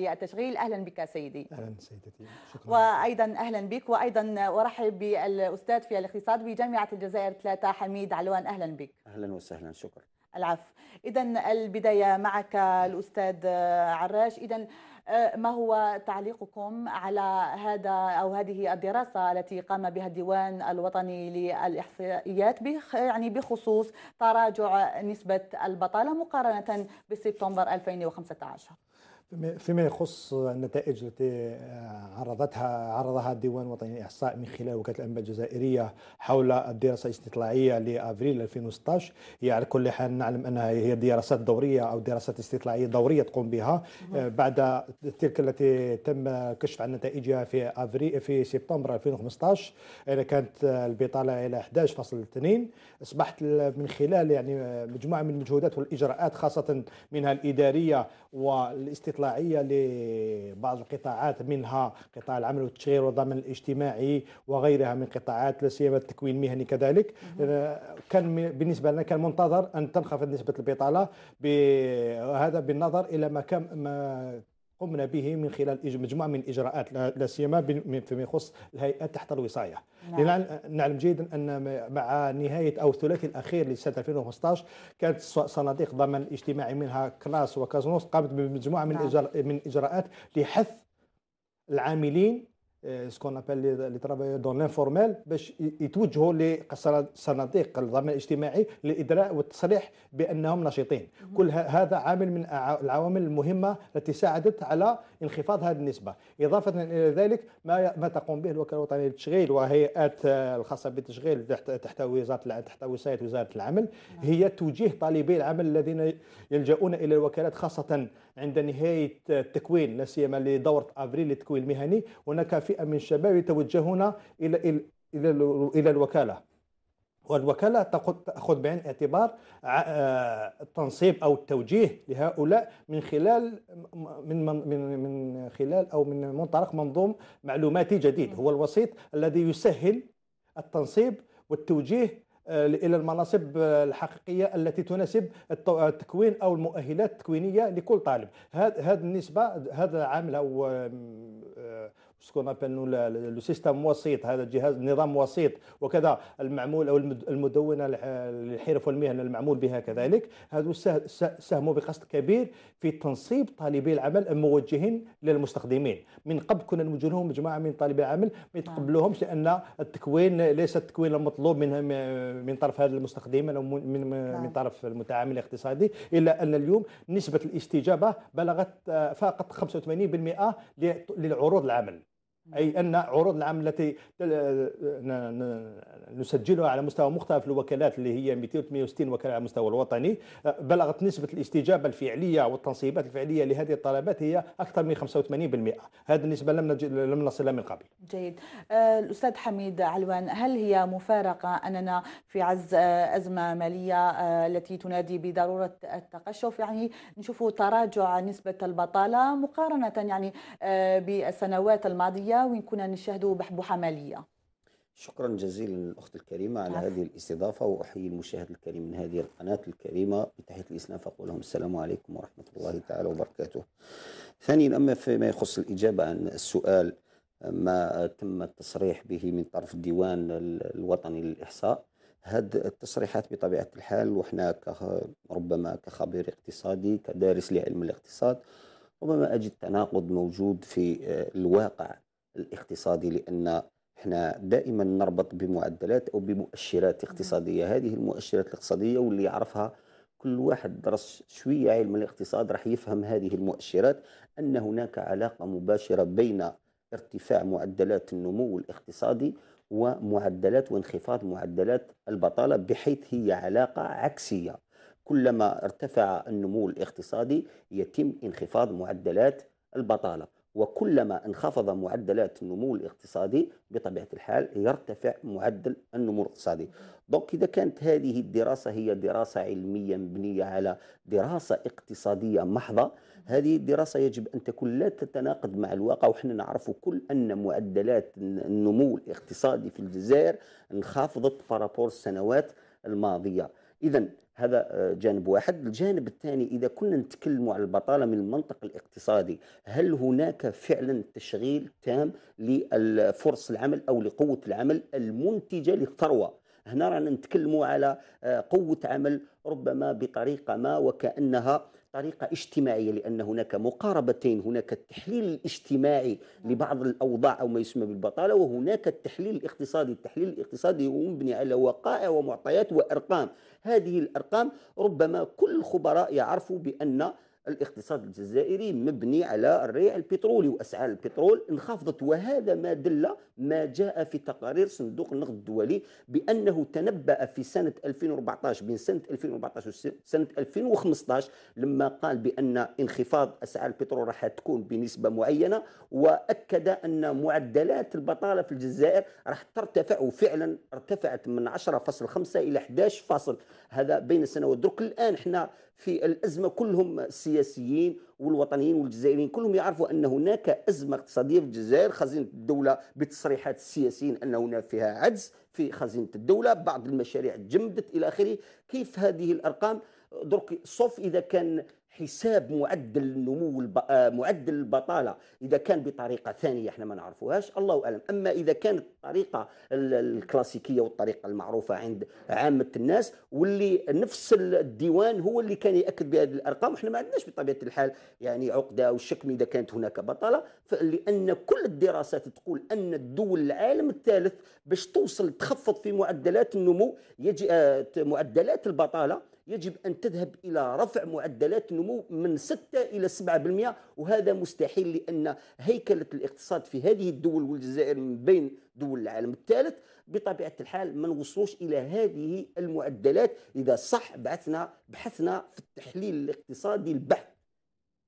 التشغيل اهلا بك سيدي اهلا سيدتي شكرا وايضا اهلا بك وايضا ارحب بالاستاذ في الاقتصاد بجامعه الجزائر 3 حميد علوان اهلا بك اهلا وسهلا شكرا العفو اذا البدايه معك الاستاذ عراش اذا آه، ما هو تعليقكم على هذا او هذه الدراسه التي قام بها الديوان الوطني للاحصائيات يعني بخصوص تراجع نسبه البطاله مقارنه بسبتمبر 2015 فيما يخص النتائج التي آه، عرضتها عرضها الديوان الوطني للاحصاء من خلال وكاله الانباء الجزائريه حول الدراسه الاستطلاعيه لافريل 2016 هي على كل حال نعلم انها هي دراسات دوريه او دراسات استطلاعيه دوريه تقوم بها آه، نعم. بعد تلك التي تم كشف عن نتائجها في افريل في سبتمبر 2015 كانت البطاله الى 11.2 اصبحت من خلال يعني مجموعه من المجهودات والاجراءات خاصه منها الاداريه والاستطلاعيه استطلاعيه لبعض القطاعات منها قطاع العمل والتشغيل والضمان الاجتماعي وغيرها من قطاعات لا سيما التكوين المهني كذلك آه، كان بالنسبه لنا كان منتظر ان تنخفض نسبه البطاله هذا بالنظر الى ما ما قمنا به من خلال مجموعه من الاجراءات لا سيما فيما يخص الهيئات تحت الوصايه نعم. لان نعلم جيدا ان مع نهايه او الثلاثي الاخير لسنه 2015 كانت صناديق ضمان الاجتماعي منها كلاس وكازنوس قامت بمجموعه من نعم. من الاجراءات لحث العاملين Euh, ce qu'on appelle les travailleurs dans l'informel باش يتوجهوا لصناديق الضمان الاجتماعي للادراء والتصريح بانهم نشيطين كل هذا عامل من العوامل المهمه التي ساعدت على انخفاض هذه النسبه اضافه الى ذلك ما ما تقوم به الوكاله الوطنيه للتشغيل وهيئات آه، الخاصه بالتشغيل تحت وزاره تحت سيد وزاره العمل هي توجيه طالبي العمل الذين يلجؤون الى الوكالات خاصه عند نهايه التكوين لا سيما لدوره افريل للتكوين المهني هناك في فئة من الشباب يتوجهون إلى إلى إلى الوكالة والوكالة تأخذ بعين الاعتبار التنصيب آه، أو التوجيه لهؤلاء من خلال من من من خلال أو من منطلق منظوم معلوماتي جديد هو الوسيط الذي يسهل التنصيب والتوجيه آه، الى المناصب الحقيقيه التي تناسب التكوين او المؤهلات التكوينيه لكل طالب هذا النسبه هذا عامل او سكون ابل لو سيستم وسيط هذا الجهاز نظام وسيط وكذا المعمول او المدونه للحرف والمهن المعمول بها كذلك هذا ساهموا بقصد كبير في تنصيب طالبي العمل الموجهين للمستخدمين من قبل كنا نوجه مجموعه من طالبي العمل ما يتقبلوهمش لان التكوين ليس التكوين المطلوب من من طرف هذا المستخدم او من نعم. من طرف المتعامل الاقتصادي الا ان اليوم نسبه الاستجابه بلغت آه، فاقت 85% للعروض العمل أي أن عروض العام التي آه، نسجلها على مستوى مختلف الوكالات اللي هي 268 وكالة على المستوى الوطني آه، بلغت نسبة الاستجابة الفعلية والتنصيبات الفعلية لهذه الطلبات هي أكثر من 85% هذه النسبة لم لم نصلها من قبل جيد آه، الأستاذ حميد علوان هل هي مفارقة أننا في عز أزمة مالية التي تنادي بضرورة التقشف يعني نشوف تراجع نسبة البطالة مقارنة يعني بالسنوات الماضية العربيه وين كنا نشاهدوا بحبوحه ماليه شكرا جزيلا للاخت الكريمه على هذه الاستضافه واحيي المشاهد الكريم من هذه القناه الكريمه بتحيه الاسلام فاقول لهم السلام عليكم ورحمه الله تعالى وبركاته. ثانيا اما فيما يخص الاجابه عن السؤال ما تم التصريح به من طرف الديوان الوطني للاحصاء هذه التصريحات بطبيعه الحال وحنا ربما كخبير اقتصادي كدارس لعلم الاقتصاد ربما اجد تناقض موجود في آه، الواقع الاقتصادي لأن احنا دائما نربط بمعدلات أو بمؤشرات اقتصادية نعم. هذه المؤشرات الاقتصادية واللي يعرفها كل واحد درس شوية علم الاقتصاد راح يفهم هذه المؤشرات أن هناك علاقة مباشرة بين ارتفاع معدلات النمو الاقتصادي ومعدلات وانخفاض معدلات البطالة بحيث هي علاقة عكسية كلما ارتفع النمو الاقتصادي يتم انخفاض معدلات البطالة وكلما انخفض معدلات النمو الاقتصادي بطبيعة الحال يرتفع معدل النمو الاقتصادي دونك إذا كانت هذه الدراسة هي دراسة علمية مبنية على دراسة اقتصادية محضة هذه الدراسة يجب أن تكون لا تتناقض مع الواقع وحنا نعرف كل أن معدلات النمو الاقتصادي في الجزائر انخفضت بارابور السنوات الماضية إذا هذا آه، جانب واحد الجانب الثاني إذا كنا نتكلم على البطالة من المنطق الاقتصادي هل هناك فعلا تشغيل تام لفرص العمل أو لقوة العمل المنتجة للثروة هنا رانا نتكلموا على آه، قوة عمل ربما بطريقة ما وكأنها طريقة اجتماعية لأن هناك مقاربتين هناك التحليل الاجتماعي نعم. لبعض الأوضاع أو ما يسمى بالبطالة وهناك التحليل الاقتصادي التحليل الاقتصادي هو مبني على وقائع ومعطيات وأرقام هذه الأرقام ربما كل الخبراء يعرفوا بأن الاقتصاد الجزائري مبني على الريع البترولي واسعار البترول انخفضت وهذا ما دل ما جاء في تقارير صندوق النقد الدولي بانه تنبأ في سنه 2014 بين سنه 2014 وسنه 2015 لما قال بان انخفاض اسعار البترول راح تكون بنسبه معينه واكد ان معدلات البطاله في الجزائر راح ترتفع وفعلا ارتفعت من 10.5 الى 11 فاصل هذا بين السنوات درك الان احنا في الازمه كلهم السياسيين والوطنيين والجزائريين كلهم يعرفوا ان هناك ازمه اقتصاديه في الجزائر خزينه الدوله بتصريحات السياسيين ان هناك فيها عجز في خزينه الدوله بعض المشاريع تجمدت الى اخره كيف هذه الارقام درك صوف اذا كان حساب معدل النمو آه، معدل البطاله اذا كان بطريقه ثانيه احنا ما نعرفوهاش الله اعلم اما اذا كانت الطريقه الكلاسيكيه والطريقه المعروفه عند عامه الناس واللي نفس الديوان هو اللي كان ياكد بهذه الارقام وحنا ما عندناش بطبيعه الحال يعني عقده او شكم اذا كانت هناك بطاله لان كل الدراسات تقول ان الدول العالم الثالث باش توصل تخفض في معدلات النمو يجي آه، معدلات البطاله يجب أن تذهب إلى رفع معدلات النمو من 6 إلى 7% وهذا مستحيل لأن هيكلة الاقتصاد في هذه الدول والجزائر من بين دول العالم الثالث بطبيعة الحال ما نوصلوش إلى هذه المعدلات إذا صح بعثنا بحثنا في التحليل الاقتصادي البحث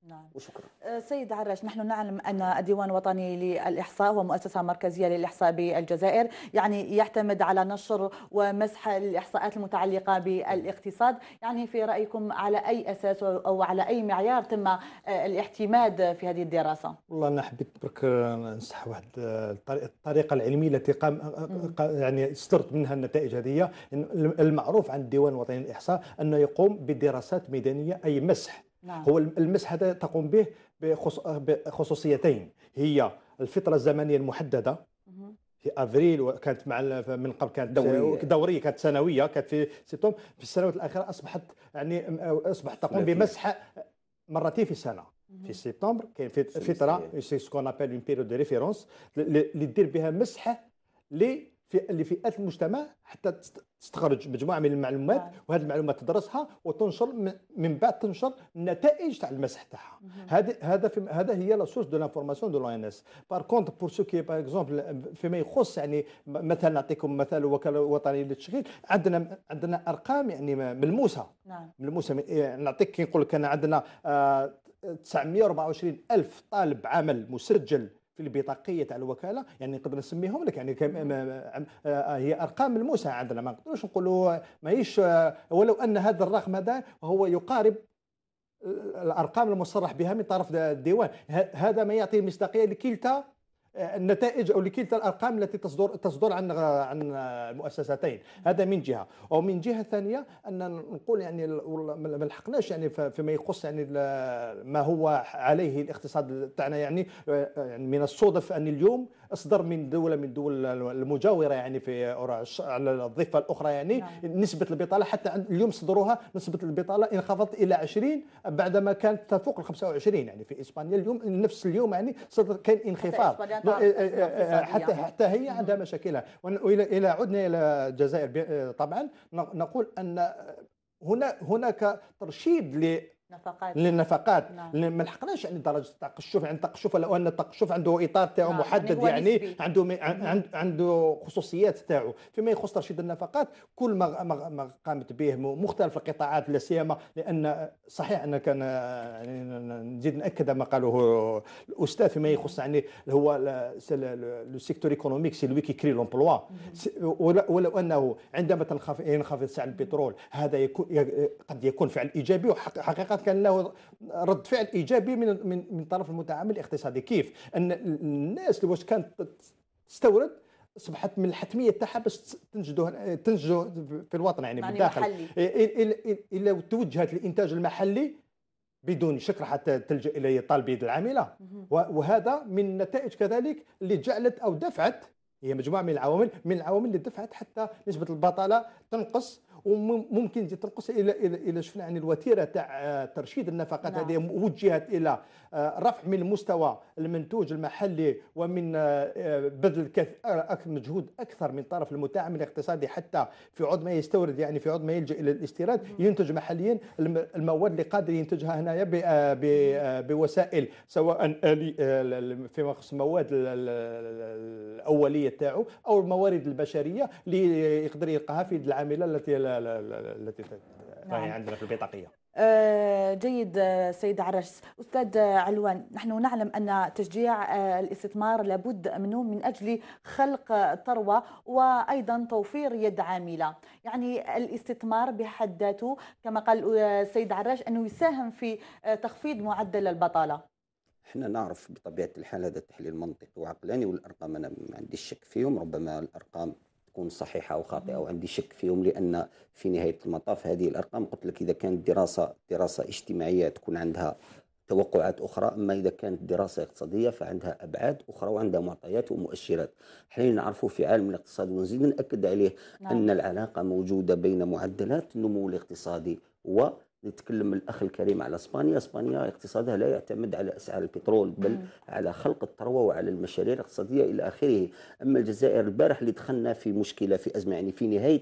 نعم وشكرا أه، سيد عراش نحن نعلم أن الديوان الوطني للإحصاء هو مؤسسة مركزية للإحصاء بالجزائر يعني يعتمد على نشر ومسح الإحصاءات المتعلقة بالاقتصاد يعني في رأيكم على أي أساس أو على أي معيار تم أه، الاعتماد في هذه الدراسة والله أنا حبيت برك نصح واحد أه، الطريقة العلمية التي قام يعني استرد منها النتائج هذه المعروف عن الديوان الوطني للإحصاء أنه يقوم بدراسات ميدانية أي مسح نعم. هو المسح هذا تقوم به بخصوصيتين هي الفتره الزمنيه المحدده في افريل وكانت مع من قبل كانت دوريه دوريه كانت سنويه كانت في سبتمبر في السنوات الاخيره اصبحت يعني اصبحت تقوم بمسح مرتين في السنه في سبتمبر كاين فتره سي سكون ابل اون بيريود دو ريفيرونس اللي دير بها مسحه في لفئات المجتمع حتى تستخرج مجموعه من المعلومات آه. وهذه المعلومات تدرسها وتنشر من بعد تنشر النتائج تاع المسح تاعها هذا هذا هذا هي لا سورس دو لانفورماسيون دو لو بار كونت بور سو كي باغ اكزومبل فيما يخص يعني مثلا نعطيكم مثال الوكاله الوطنيه للتشغيل عندنا عندنا ارقام يعني ملموسه نعم ملموسه إيه، نعطيك كي نقول لك انا عندنا 924 آه، الف طالب عمل مسجل في البطاقيه تاع الوكاله يعني نقدر نسميهم لك يعني آه، هي ارقام ملموسه عندنا ما نقدروش نقولوا ماهيش آه، ولو ان هذا الرقم هذا هو يقارب آه، الارقام المصرح بها من طرف الديوان هذا ما يعطي مصداقيه لكلتا آه، النتائج او لكلتا الارقام التي تصدر تصدر عن عن المؤسستين هذا من جهه ومن جهه ثانيه ان نقول يعني ما لحقناش يعني فيما يخص يعني ما هو عليه الاقتصاد تاعنا يعني, آه، يعني من الصدف ان اليوم اصدر من دوله من الدول المجاوره يعني في على الضفه الاخرى يعني نعم. نسبه البطاله حتى اليوم صدروها نسبه البطاله انخفضت الى 20 بعدما كانت تفوق ال 25 يعني في اسبانيا اليوم نفس اليوم يعني صدر كان انخفاض آه، آه، آه، حتى حتى هي عندها مشاكلها والى عدنا الى الجزائر طبعا نقول ان هنا هناك ترشيد نفقات للنفقات نعم. ما لحقناش يعني درجه التقشف يعني التقشف لو ان التقشف عنده اطار تاعو نعم. محدد يعني, يعني عنده م... عنده خصوصيات تاعو فيما يخص ترشيد النفقات كل ما قامت به مختلف القطاعات لا سيما لان صحيح ان كان يعني نزيد ناكد ما قاله الاستاذ فيما يخص يعني هو لو سيكتور ايكونوميك سي لوي كري لومبلوا ولو انه عندما تنخفض سعر البترول هذا يكون قد يكون فعل ايجابي وحقيقه فقط كان له رد فعل ايجابي من من من طرف المتعامل الاقتصادي كيف ان الناس اللي واش كانت تستورد اصبحت من الحتميه تاعها باش تنجدوا تنجدوا في الوطن يعني, يعني بالداخل الا توجهت للانتاج المحلي بدون شك راح تلجا الى طالب يد العامله وهذا من النتائج كذلك اللي جعلت او دفعت هي مجموعه من العوامل من العوامل اللي دفعت حتى نسبه البطاله تنقص وممكن تزيد تنقص الى الى شفنا يعني الوتيره تاع آه، ترشيد النفقات نعم. هذه وجهت الى آه، رفع من مستوى المنتوج المحلي ومن آه، بذل مجهود اكثر من طرف المتعامل الاقتصادي حتى في عود ما يستورد يعني في عود ما يلجا الى الاستيراد نعم. ينتج محليا المواد اللي قادر ينتجها هنايا نعم. بوسائل سواء فيما يخص المواد الاوليه تاعو او الموارد البشريه اللي يقدر يلقاها في العامله التي التي نعم. عندنا في البطاقيه آه، جيد سيد عرش أستاذ علوان نحن نعلم أن تشجيع آه، الاستثمار لابد منه من أجل خلق ثروة وأيضا توفير يد عاملة يعني الاستثمار بحد ذاته كما قال السيد آه، عرش أنه يساهم في تخفيض معدل البطالة احنا نعرف بطبيعه الحال هذا تحليل منطقي وعقلاني والارقام انا ما عنديش شك فيهم ربما الارقام تكون صحيحه او خاطئه او عندي شك فيهم لان في نهايه المطاف هذه الارقام قلت لك اذا كانت دراسه دراسه اجتماعيه تكون عندها توقعات اخرى اما اذا كانت دراسه اقتصاديه فعندها ابعاد اخرى وعندها معطيات ومؤشرات حنا نعرفوا في عالم الاقتصاد ونزيد ناكد عليه نعم. ان العلاقه موجوده بين معدلات النمو الاقتصادي و يتكلم الاخ الكريم على اسبانيا، اسبانيا اقتصادها لا يعتمد على اسعار البترول بل على خلق الثروه وعلى المشاريع الاقتصاديه الى اخره، اما الجزائر البارح اللي دخلنا في مشكله في ازمه يعني في نهايه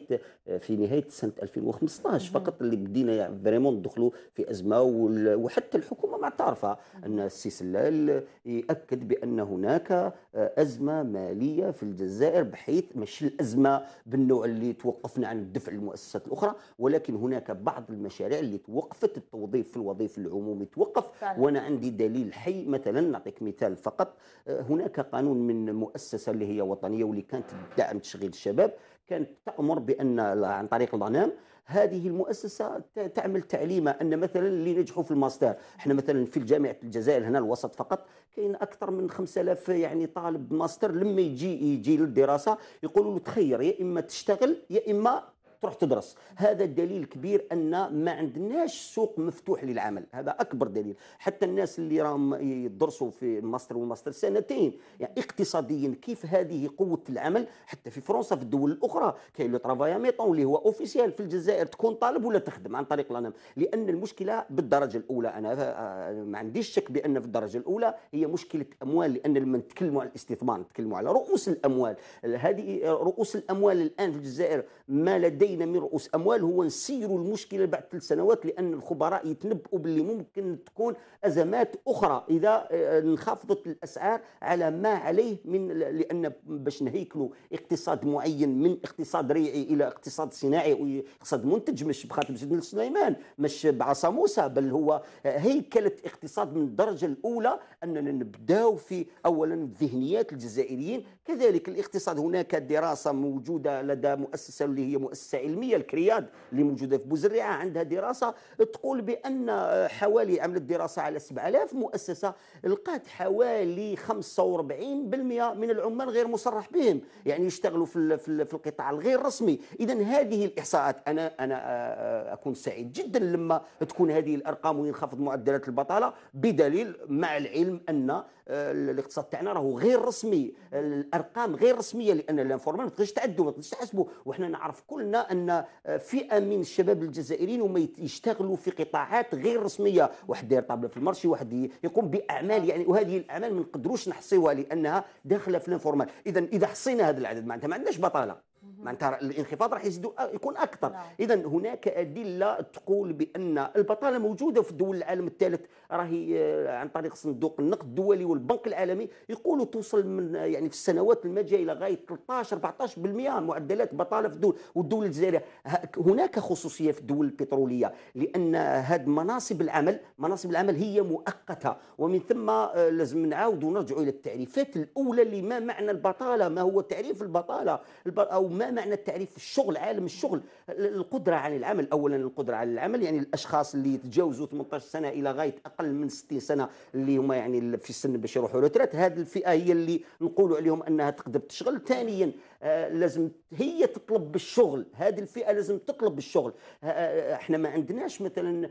في نهايه سنه 2015 فقط اللي بدينا يعني فريمون ندخلوا في ازمه وحتى الحكومه ما تعرفها ان السي سلال ياكد بان هناك ازمه ماليه في الجزائر بحيث مش الازمه بالنوع اللي توقفنا عن الدفع للمؤسسات الاخرى ولكن هناك بعض المشاريع اللي وقفت التوظيف في الوظيف العمومي توقف فعلا. وانا عندي دليل حي مثلا نعطيك مثال فقط آه، هناك قانون من مؤسسه اللي هي وطنيه واللي كانت تدعم تشغيل الشباب كانت تامر بان عن طريق الغنام هذه المؤسسه تعمل تعليمه ان مثلا اللي نجحوا في الماستر احنا مثلا في جامعه الجزائر هنا الوسط فقط كاين اكثر من 5000 يعني طالب ماستر لما يجي يجي للدراسه يقولوا له تخير يا اما تشتغل يا اما تروح تدرس هذا دليل كبير ان ما عندناش سوق مفتوح للعمل هذا اكبر دليل حتى الناس اللي راهم يدرسوا في ماستر وماستر سنتين يعني اقتصاديا كيف هذه قوه العمل حتى في فرنسا في الدول الاخرى كاين لو ترافاي ميطون اللي هو اوفيسيال في الجزائر تكون طالب ولا تخدم عن طريق لانام لان المشكله بالدرجه الاولى انا آه، ما عنديش شك بان في الدرجه الاولى هي مشكله اموال لان لما نتكلموا على الاستثمار نتكلموا على رؤوس الاموال هذه آه، رؤوس الاموال الان في الجزائر ما لدي علينا من رؤوس اموال هو نسيروا المشكله بعد ثلاث سنوات لان الخبراء يتنبؤوا باللي ممكن تكون ازمات اخرى اذا آه، انخفضت الاسعار على ما عليه من لان باش نهيكلوا اقتصاد معين من اقتصاد ريعي الى اقتصاد صناعي اقتصاد منتج مش بخاتم سيدنا سليمان مش بعصا موسى بل هو هيكله اقتصاد من الدرجه الاولى اننا نبداو في اولا ذهنيات الجزائريين كذلك الاقتصاد هناك دراسة موجودة لدى مؤسسة اللي هي مؤسسة علمية الكرياد اللي موجودة في بوزرعة عندها دراسة تقول بأن حوالي عملت دراسة على 7000 مؤسسة لقات حوالي 45% من العمال غير مصرح بهم يعني يشتغلوا في في القطاع الغير رسمي إذا هذه الإحصاءات أنا أنا آه، آه، أكون سعيد جدا لما تكون هذه الأرقام وينخفض معدلات البطالة بدليل مع العلم أن آه، الاقتصاد تاعنا راهو غير رسمي ارقام غير رسميه لان الانفورمال ما تقدرش تعدوا ما تقدرش تحسبوا وحنا نعرف كلنا ان فئه من الشباب الجزائريين هما يشتغلوا في قطاعات غير رسميه واحد داير طابله في المرشي واحد يقوم باعمال يعني وهذه الاعمال ما نقدروش نحصيوها لانها داخله في الانفورمال اذا اذا حصينا هذا العدد معناتها ما عندناش بطاله معناتها الانخفاض راح يزيد آه، يكون اكثر نعم. اذا هناك ادله تقول بان البطاله موجوده في دول العالم الثالث راهي آه، عن طريق صندوق النقد الدولي والبنك العالمي يقولوا توصل من آه، يعني في السنوات الماجيه الى غايه 13 14% معدلات بطاله في الدول والدول الجزائريه هناك خصوصيه في الدول البتروليه لان هذه مناصب العمل مناصب العمل هي مؤقته ومن ثم لازم نعاود ونرجعوا الى التعريفات الاولى لما معنى البطاله ما هو تعريف البطاله او ما معنى التعريف في الشغل عالم الشغل القدرة على العمل أولا القدرة على العمل يعني الأشخاص اللي يتجاوزوا 18 سنة إلى غاية أقل من 60 سنة اللي هما يعني في السن باش يروحوا هذه الفئة هي اللي نقولوا عليهم أنها تقدر تشغل ثانيا آه، لازم هي تطلب بالشغل هذه الفئه لازم تطلب بالشغل آه، آه، احنا ما عندناش مثلا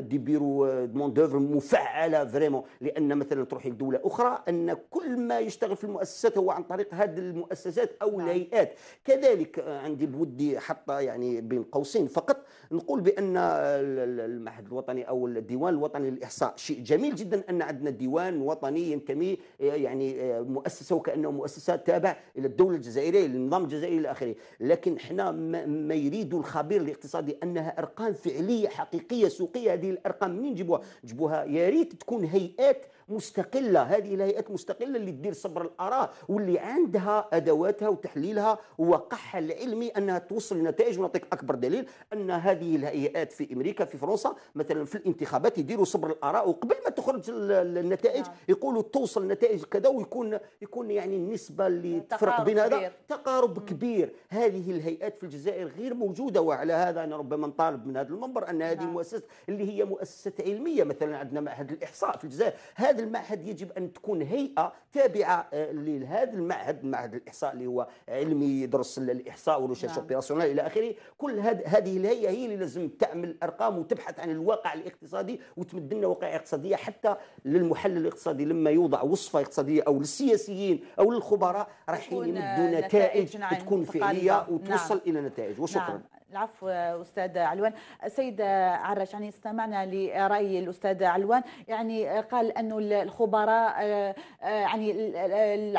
دي بيرو دمون دوفر مفعله فريمون لان مثلا تروحي لدوله اخرى ان كل ما يشتغل في المؤسسات هو عن طريق هذه المؤسسات او نعم. الهيئات كذلك عندي بودي حتى يعني بين قوسين فقط نقول بان المعهد الوطني او الديوان الوطني للاحصاء شيء جميل جدا ان عندنا ديوان وطني ينتمي يعني آه، مؤسسه وكانه مؤسسه تابع الى الدوله الجزائريه للنظام الجزائري الى اخره لكن احنا ما يريد الخبير الاقتصادي انها ارقام فعليه حقيقيه سوقيه هذه الارقام منين نجيبوها نجيبوها يا ريت تكون هيئات مستقله هذه الهيئات مستقله اللي تدير صبر الاراء واللي عندها ادواتها وتحليلها وقح العلمي انها توصل لنتائج ونعطيك اكبر دليل ان هذه الهيئات في امريكا في فرنسا مثلا في الانتخابات يديروا صبر الاراء وقبل ما تخرج النتائج نعم. يقولوا توصل نتائج كذا ويكون يكون يعني النسبه اللي تفرق بين هذا تقارب كبير هذه الهيئات في الجزائر غير موجوده وعلى هذا انا ربما نطالب من هذا المنبر ان هذه المؤسسة نعم. اللي هي مؤسسه علميه مثلا عندنا معهد الاحصاء في الجزائر هذا هذا المعهد يجب ان تكون هيئه تابعه آه، لهذا المعهد معهد الاحصاء اللي هو علمي يدرس الاحصاء والريشيرش نعم. اوبيراسيونال الى اخره كل هذه الهيئه هي اللي لازم تعمل ارقام وتبحث عن الواقع الاقتصادي وتمد لنا واقع اقتصاديه حتى للمحلل الاقتصادي لما يوضع وصفه اقتصاديه او للسياسيين او للخبراء راح يمدوا آه، نتائج تكون فعليه وتوصل نعم. الى نتائج وشكرا نعم. العفو استاذ علوان السيد عرش يعني استمعنا لراي الاستاذ علوان يعني قال انه الخبراء آه، آه، يعني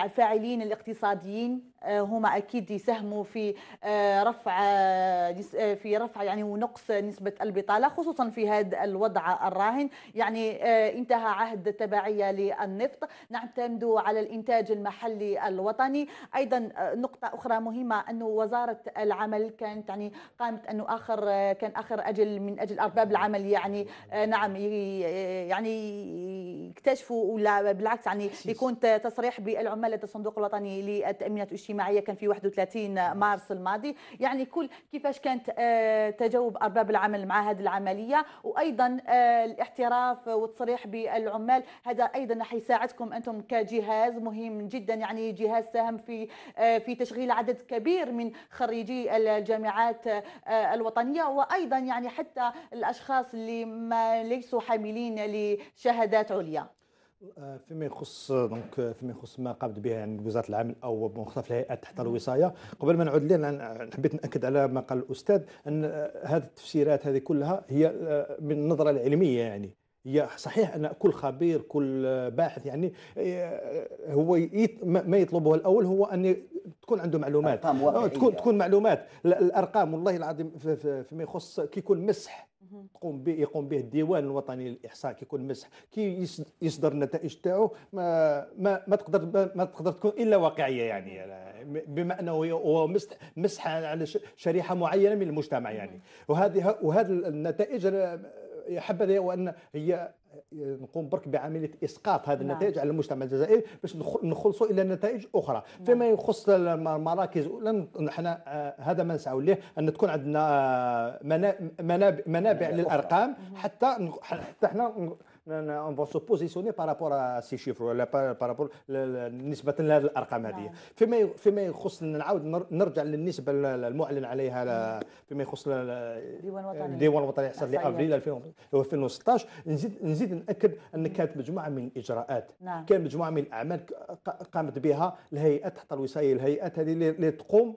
الفاعلين الاقتصاديين آه، هما اكيد يساهموا في رفع في رفع يعني ونقص نسبه البطاله خصوصا في هذا الوضع الراهن يعني انتهى عهد التبعيه للنفط نعتمد على الانتاج المحلي الوطني ايضا نقطه اخرى مهمه انه وزاره العمل كانت يعني قامت انه اخر كان اخر اجل من اجل ارباب العمل يعني آه، نعم يعني يكتشفوا ولا بالعكس يعني يكون تصريح بالعمال الصندوق الوطني للتامينات الاجتماعيه كان في 31 مارس الماضي يعني كل كيفاش كانت آه، تجاوب ارباب العمل مع هذه العمليه وايضا آه، الاعتراف والتصريح بالعمال هذا ايضا حيساعدكم انتم كجهاز مهم جدا يعني جهاز ساهم في في تشغيل عدد كبير من خريجي الجامعات آه، الوطنيه وايضا يعني حتى الاشخاص اللي ما ليسوا حاملين لشهادات عليا آه، فيما يخص دونك فيما يخص ما قامت به يعني وزاره العمل او مختلف الهيئات تحت الوصايه قبل ما نعود لنا حبيت ناكد على ما قال الاستاذ ان هذه التفسيرات هذه كلها هي آه، من النظره العلميه يعني هي صحيح ان كل خبير كل باحث يعني هو ما يطلبه الاول هو ان تكون عنده معلومات تكون تكون معلومات الارقام والله العظيم فيما يخص كيكون مسح تقوم به يقوم به الديوان الوطني للاحصاء كيكون مسح كي يصدر النتائج تاعو ما ما ما تقدر ما تقدر تكون الا واقعيه يعني بما انه هو مسح مسح على شريحه معينه من المجتمع يعني وهذه وهذه النتائج حبذا وان هي نقوم برك بعمليه اسقاط هذه نعم. النتائج على المجتمع الجزائري باش نخلصوا الى نتائج اخرى نعم. فيما يخص المراكز لن احنا آه، هذا ما نسعوا ليه ان تكون عندنا آه، منابع, منابع للارقام نعم. حتى حتى احنا on va se positionner par rapport à ces chiffres ولا par rapport نسبة لهذه الأرقام هذه فيما فيما يخص نعاود نرجع للنسبة المعلن عليها فيما يخص الديوان الوطني للاحصاء لأبريل 2016 نزيد نزيد نأكد أن كانت مجموعة من الإجراءات نعم. كان مجموعة من الأعمال قامت بها الهيئات تحت الوصاية الهيئات هذه اللي تقوم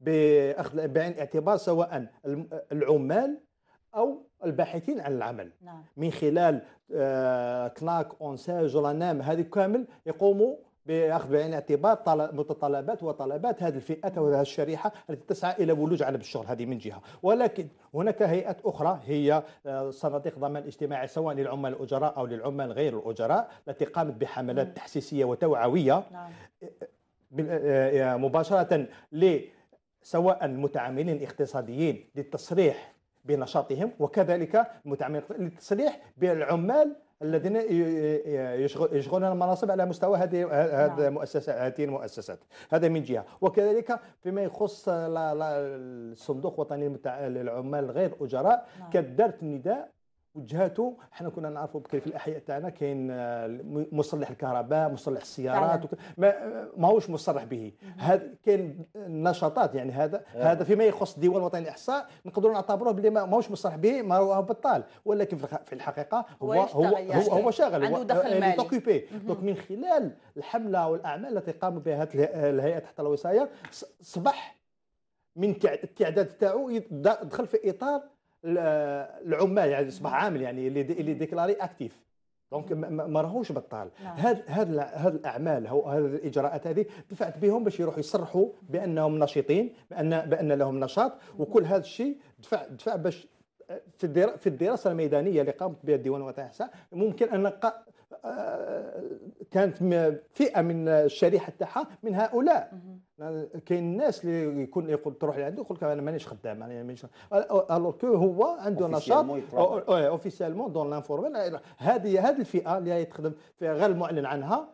باخذ بعين الاعتبار سواء العمال او الباحثين عن العمل نعم. من خلال كناك اونساج رنام هذه كامل يقوموا باخذ بعين الاعتبار متطلبات وطلبات هذه الفئات هذه الشريحه التي تسعى الى ولوج على الشغل هذه من جهه ولكن هناك هيئات اخرى هي آه، صناديق ضمان اجتماعي سواء للعمال الاجراء او للعمال غير الاجراء التي قامت بحملات م. نعم. تحسيسيه وتوعويه نعم. آه، مباشره ل سواء متعاملين اقتصاديين للتصريح بنشاطهم وكذلك متعمق للتصليح بالعمال الذين يشغلون المناصب على مستوى هذه هذه المؤسسات نعم. هذه المؤسسات هذا من جهه وكذلك فيما يخص الصندوق الوطني للعمال غير اجراء نعم. كدرت نداء وجهاته حنا كنا نعرفوا بكري في الاحياء تاعنا كاين آه، مصلح الكهرباء مصلح السيارات وك... ما ماهوش مصرح به هذا كاين نشاطات يعني هذا أه. هذا فيما يخص الديوان الوطني للاحصاء نقدروا نعتبروه بلي ماهوش مصرح به ما هو بطال ولكن في الحقيقه هو هو هو, يعني. هو, هو شاغل عنده دخل يعني مالي توكيبي دونك من خلال الحمله والاعمال التي قام بها آه، الهيئه تحت الوصايه صبح من التعداد تاعو دخل في اطار آه، العمال يعني اصبح نعم. عامل يعني اللي اللي ديكلاري اكتيف دونك ما راهوش بطال نعم. هاد هاد هاد الاعمال هاد الاجراءات هذه دفعت بهم باش يروحوا يصرحوا بانهم نشيطين بان بان لهم نشاط وكل هذا الشيء دفع دفع باش في في الدراسه الميدانيه اللي قامت بها الديوان الوطني ممكن ان آه، كانت فئه من الشريحه تاعها من هؤلاء يعني كاين الناس اللي يكون يقول تروح لعنده يقول لك انا مانيش خدام انا مانيش الوغ كو هو عنده نشاط اوفيسيالمون دون لانفورمال هذه هذه الفئه اللي تخدم فيها غير المعلن عنها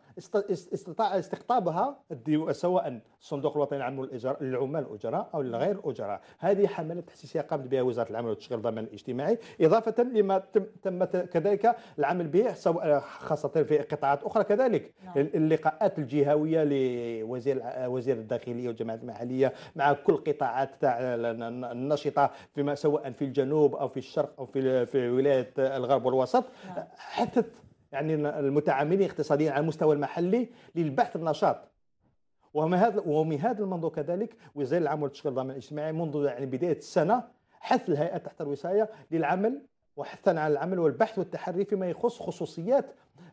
استطاع استقطابها سواء الصندوق الوطني العام للعمال الاجراء او لغير الاجراء هذه حمله تحسيسيه قامت بها وزاره العمل والتشغيل والضمان الاجتماعي اضافه لما تم, تم كذلك العمل به سواء خاصه في قطاعات اخرى كذلك نعم. اللقاءات الجهويه لوزير وزير الداخليه والجماعات المحليه مع كل قطاعات تاع النشطه فيما سواء في الجنوب او في الشرق او في في ولايه الغرب والوسط نعم. حتى يعني المتعاملين اقتصاديا على المستوى المحلي للبحث النشاط ومن هذا ومن هذا المنظور كذلك وزاره العمل والتشغيل والضمان الاجتماعي منذ يعني بدايه السنه حث الهيئه تحت الوصايه للعمل وحثا على العمل والبحث والتحري فيما يخص خصوصيات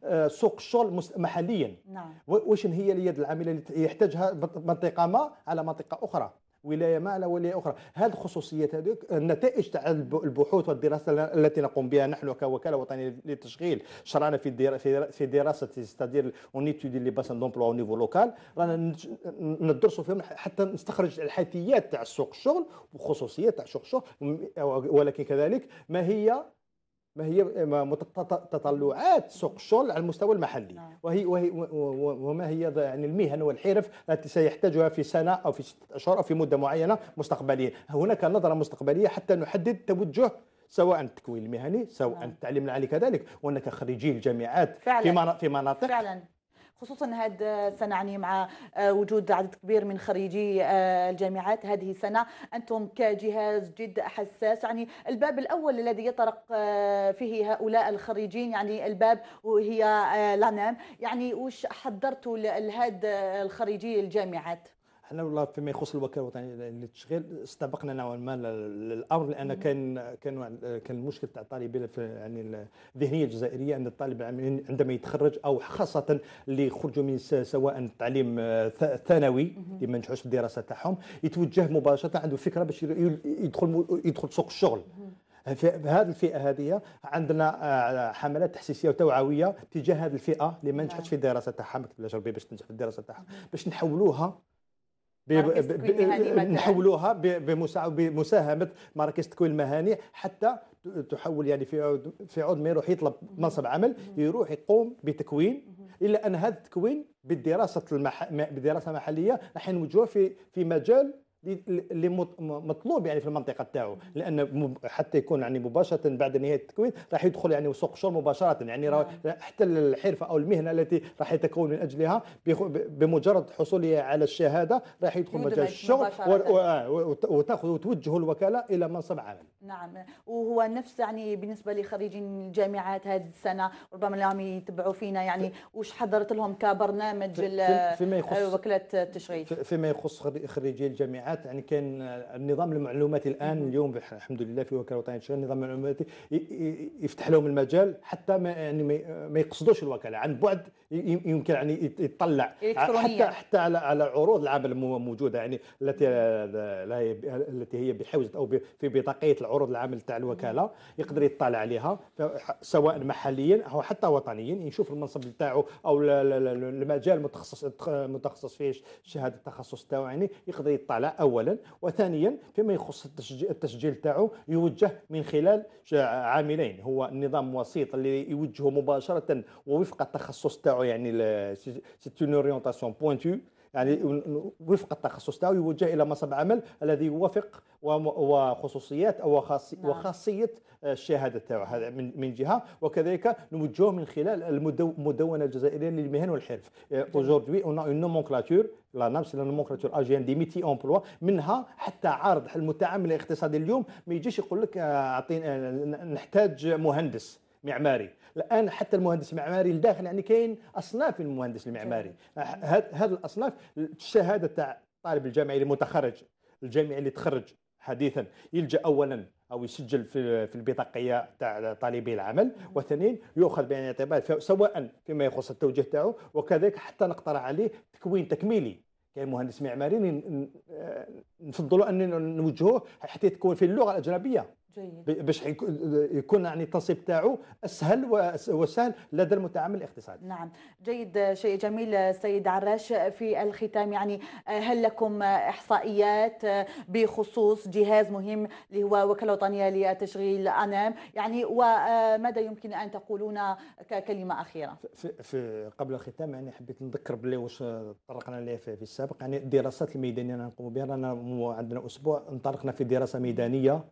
آه، سوق الشغل محليا نعم. واش هي اليد العامله اللي يحتاجها منطقه ما على منطقه اخرى ولايه ما على ولايه اخرى هذه الخصوصيات هذوك النتائج تاع البحوث والدراسه التي نقوم بها نحن كوكاله وطنيه للتشغيل شرعنا في في دراسه ستادير اون ايتودي لي باسان دومبلوا او نيفو لوكال رانا ندرسوا فيهم حتى نستخرج الحيثيات تاع سوق الشغل وخصوصيات تاع سوق الشغل ولكن كذلك ما هي ما هي تطلعات سوق الشغل على المستوى المحلي نعم. وهي, وهي وما هي يعني المهن والحرف التي سيحتاجها في سنه او في ستة اشهر او في مده معينه مستقبليه هناك نظره مستقبليه حتى نحدد توجه سواء التكوين المهني سواء نعم. التعليم العالي كذلك وانك خريجي الجامعات فعلا. في في مناطق فعلا. خصوصا هذه السنه يعني مع آه، وجود عدد كبير من خريجي آه، الجامعات هذه السنه انتم كجهاز جد حساس يعني الباب الاول الذي يطرق آه، فيه هؤلاء الخريجين يعني الباب وهي لانام يعني وش حضرتوا لهذا الخريجي الجامعات احنا والله فيما يخص الوكاله الوطنيه للتشغيل استبقنا نوعا ما الامر لان كان كان كان المشكل تاع الطالبين في يعني الذهنيه الجزائريه ان الطالب عندما يتخرج او خاصه اللي يخرجوا من سواء التعليم آه، الثانوي اللي ما نجحوش في الدراسه تاعهم يتوجه مباشره عنده فكره باش يدخل يدخل سوق الشغل في هذه الفئه هذه عندنا آه، حملات تحسيسيه وتوعويه تجاه هذه الفئه اللي ما نعم. نجحتش في الدراسه تاعها ما كتبلاش ربي باش تنجح في الدراسه تاعها باش نحولوها نحولوها بمساهمه مراكز تكوين المهني حتى تحول يعني في عود في عود ما يروح يطلب منصب عمل يروح يقوم بتكوين الا ان هذا التكوين بالدراسه المح... بالدراسه المحليه راح نوجهوه في في مجال اللي مطلوب يعني في المنطقه تاعو لان حتى يكون يعني مباشره بعد نهايه التكوين راح يدخل يعني سوق الشغل مباشره يعني نعم. حتى الحرفه او المهنه التي راح يتكون من اجلها بمجرد حصوله على الشهاده راح يدخل مجال الشغل وتاخذ وتوجه الوكاله الى منصب عمل نعم وهو نفس يعني بالنسبه لخريجين الجامعات هذه السنه ربما اللي يتبعوا فينا يعني وش حضرت لهم كبرنامج في فيما يخص وكاله التشغيل فيما يخص خريجي الجامعات ساعات يعني كان النظام المعلوماتي الان اليوم الحمد لله في وكاله الوطنيه للشباب النظام المعلوماتي يفتح لهم المجال حتى ما يعني ما يقصدوش الوكاله عن بعد يمكن يعني يطلع حتى حتى على على عروض العمل الموجوده يعني التي التي هي بحوزه او في بطاقيه العروض العمل تاع الوكاله يقدر يطلع عليها سواء محليا او حتى وطنيا يشوف المنصب تاعو او المجال المتخصص متخصص فيه شهاده التخصص تاعو يعني يقدر يطلع اولا وثانيا فيما يخص التسجيل تاعو يوجه من خلال عاملين هو النظام وسيط اللي يوجهه مباشره ووفق التخصص تاعو يعني سيت اون اورينتاسيون بوينتو يعني وفق التخصص تاعو يوجه الى منصب عمل الذي يوافق وخصوصيات او نعم. وخاصيه الشهاده تاعو هذا من جهه وكذلك نوجهه من خلال المدونه الجزائريه للمهن والحرف اجوردي اون اون نومونكلاتور لا نفس لا نومونكلاتور اجين دي ميتي امبلوا منها حتى عارض المتعامل الاقتصادي اليوم ما يجيش يقول لك آه، اعطيني آه، نحتاج مهندس معماري الان حتى المهندس المعماري الداخل يعني كاين اصناف المهندس المعماري هذه الاصناف الشهاده تاع الطالب الجامعي المتخرج الجامعي اللي تخرج حديثا يلجا اولا او يسجل في في البطاقيه تاع طالبي العمل وثانيا يؤخذ بعين الاعتبار سواء فيما يخص التوجيه تاعو وكذلك حتى نقترح عليه تكوين تكميلي كاين مهندس معماري آه، نفضلوا ان نوجهوه حتى تكون في اللغه الاجنبيه جيد باش يكون يعني التنصيب تاعو اسهل وسهل لدى المتعامل الاقتصادي. نعم، جيد شيء جميل سيد عراش في الختام يعني هل لكم احصائيات بخصوص جهاز مهم اللي هو وكاله وطنيه لتشغيل انام يعني وماذا يمكن ان تقولون ككلمه اخيره؟ في, في قبل الختام يعني حبيت نذكر باللي واش طرقنا ليه في السابق يعني الدراسات الميدانيه اللي نقوم بها رانا عندنا اسبوع انطلقنا في دراسه ميدانيه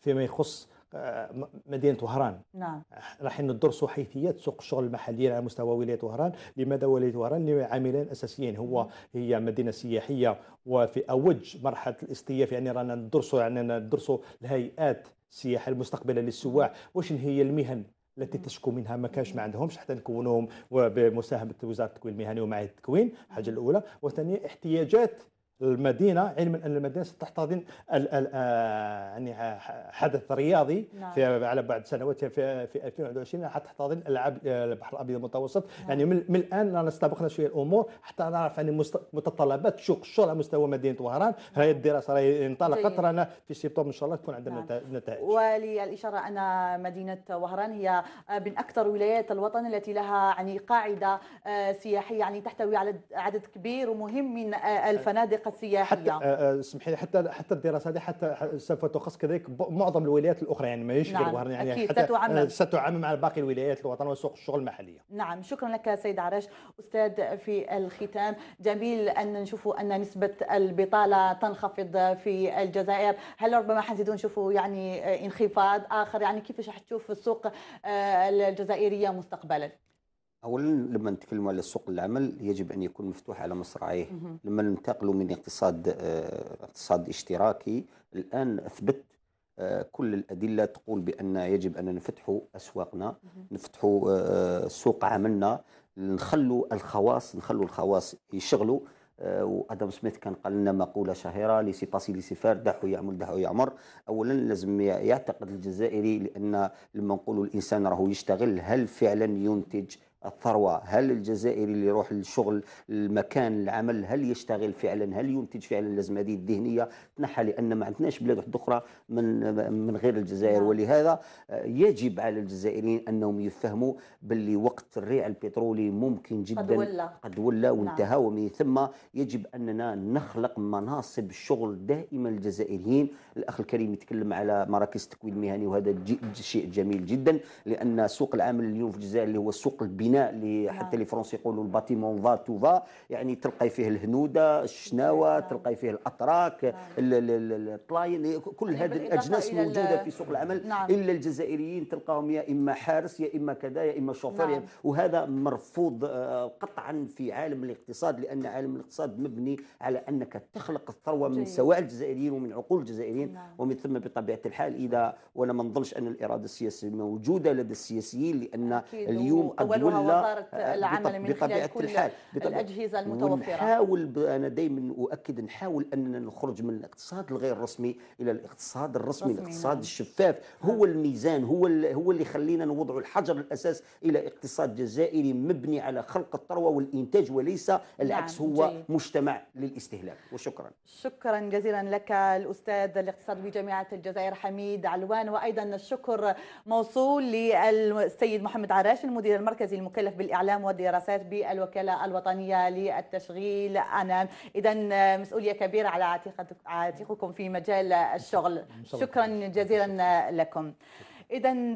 فيما يخص آه، مدينه وهران نعم آه، راح ندرسوا حيثيات سوق الشغل المحلي على مستوى ولايه وهران لماذا ولايه وهران لعاملين اساسيين هو نعم. هي مدينه سياحيه وفي اوج مرحله الاصطياف يعني رانا ندرسوا يعني ندرسوا الهيئات السياحه المستقبله للسواح نعم. واش هي المهن التي نعم. تشكو منها ما كانش ما عندهمش حتى نكونوهم بمساهمه وزاره التكوين المهني ومعهد التكوين الحاجه الاولى وثانيا احتياجات المدينه علما ان المدينه ستحتضن آه، يعني حدث رياضي نعم. في على بعد سنوات في, في 2021 حتحتضن العاب البحر الابيض المتوسط نعم. يعني من, الان استبقنا شويه الامور حتى نعرف يعني متطلبات سوق الشغل على مستوى مدينه وهران نعم. هاي الدراسه راهي انطلقت رانا في سبتمبر ان شاء الله تكون عندنا نعم. نتائج وللاشاره ان مدينه وهران هي من اكثر ولايات الوطن التي لها يعني قاعده آه، سياحيه يعني تحتوي على عدد كبير ومهم من آه، الفنادق الطريقه السياحيه حتى آه، آه، اسمحي لي حتى حتى الدراسه هذه حتى سوف تخص كذلك معظم الولايات الاخرى يعني ماهيش غير نعم. وهران يعني أكيد حتى ستعمم آه، ستعمم على باقي الولايات الوطن وسوق الشغل المحليه نعم شكرا لك سيد عرش استاذ في الختام جميل ان نشوف ان نسبه البطاله تنخفض في الجزائر هل ربما حنزيدوا نشوفوا يعني انخفاض اخر يعني كيفاش راح تشوف السوق الجزائريه مستقبلا اولا لما نتكلم على سوق العمل يجب ان يكون مفتوح على مصراعيه لما ننتقلوا من اقتصاد آه، اقتصاد اشتراكي الان اثبت آه، كل الادله تقول بان يجب ان نفتحوا اسواقنا نفتحوا آه، سوق عملنا نخلوا الخواص نخلوا الخواص يشغلوا وادم سميث كان قال لنا مقوله شهيره لي سي باسي لي سي فار دعه يعمل دعه يعمر اولا لازم يعتقد الجزائري لان لما نقولوا الانسان راهو يشتغل هل فعلا ينتج الثروة هل الجزائري اللي يروح للشغل المكان العمل هل يشتغل فعلا هل ينتج فعلا لازم هذه الذهنية تنحى لأن ما عندناش بلاد واحدة أخرى من من غير الجزائر نعم. ولهذا آه، يجب على الجزائريين أنهم يفهموا باللي وقت الريع البترولي ممكن جدا قد ولا قد ولا نعم. وانتهى ومن ثم يجب أننا نخلق مناصب شغل دائما للجزائريين الأخ الكريم يتكلم على مراكز التكوين المهني وهذا شيء جميل جدا لأن سوق العمل اليوم في الجزائر اللي هو سوق البناء نعم. اللي حتى لي فرونس يقولوا الباتيمون فا تو فا يعني تلقاي فيه الهنوده الشناوه نعم. تلقاي فيه الاتراك نعم. الطلاين كل يعني هذه الاجناس موجوده في سوق العمل الا الجزائريين تلقاهم يا اما حارس يا اما كذا يا اما شوفير يعني وهذا مرفوض آه، قطعا في عالم الاقتصاد لان عالم الاقتصاد مبني على انك تخلق الثروه من سواء الجزائريين ومن عقول الجزائريين ومن ثم بطبيعه الحال اذا وانا ما نظنش ان الاراده السياسيه موجوده لدى السياسيين لان اليوم قد وزاره آه، العمل من خلال كل الحال. الاجهزه المتوفره نحاول انا دائما اؤكد نحاول اننا نخرج من الاقتصاد الغير رسمي الى الاقتصاد الرسمي الاقتصاد نعم. الشفاف هو الميزان هو هو اللي يخلينا نوضع الحجر الاساس الى اقتصاد جزائري مبني على خلق الثروه والانتاج وليس العكس نعم. هو جيد. مجتمع للاستهلاك وشكرا شكرا جزيلا لك الاستاذ الاقتصاد بجامعه الجزائر حميد علوان وايضا الشكر موصول للسيد محمد عراش المدير المركزي المكلف بالإعلام والدراسات بالوكالة الوطنية للتشغيل أنا إذا مسؤولية كبيرة على عاتقكم في مجال الشغل شكرا جزيلا لكم إذا